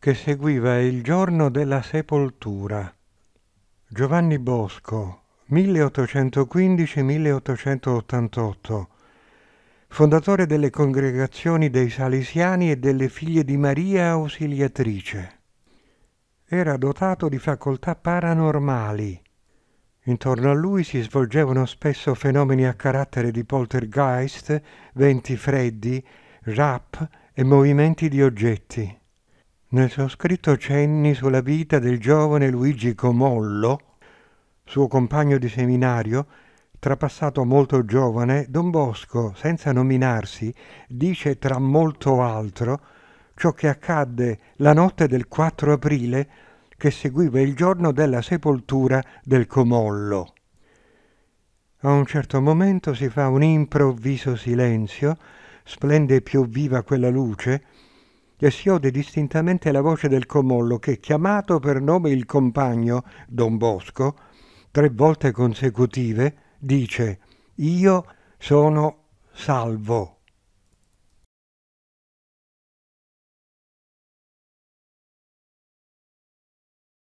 che seguiva il giorno della sepoltura. Giovanni Bosco, 1815-1888, fondatore delle congregazioni dei Salesiani e delle figlie di Maria Ausiliatrice. Era dotato di facoltà paranormali. Intorno a lui si svolgevano spesso fenomeni a carattere di poltergeist, venti freddi, rap e movimenti di oggetti. Nel suo scritto cenni sulla vita del giovane Luigi Comollo, suo compagno di seminario, trapassato molto giovane, Don Bosco, senza nominarsi, dice tra molto altro ciò che accadde la notte del 4 aprile che seguiva il giorno della sepoltura del Comollo. A un certo momento si fa un improvviso silenzio, splende più viva quella luce, e si ode distintamente la voce del Comollo che, chiamato per nome il compagno Don Bosco, tre volte consecutive, dice Io sono salvo.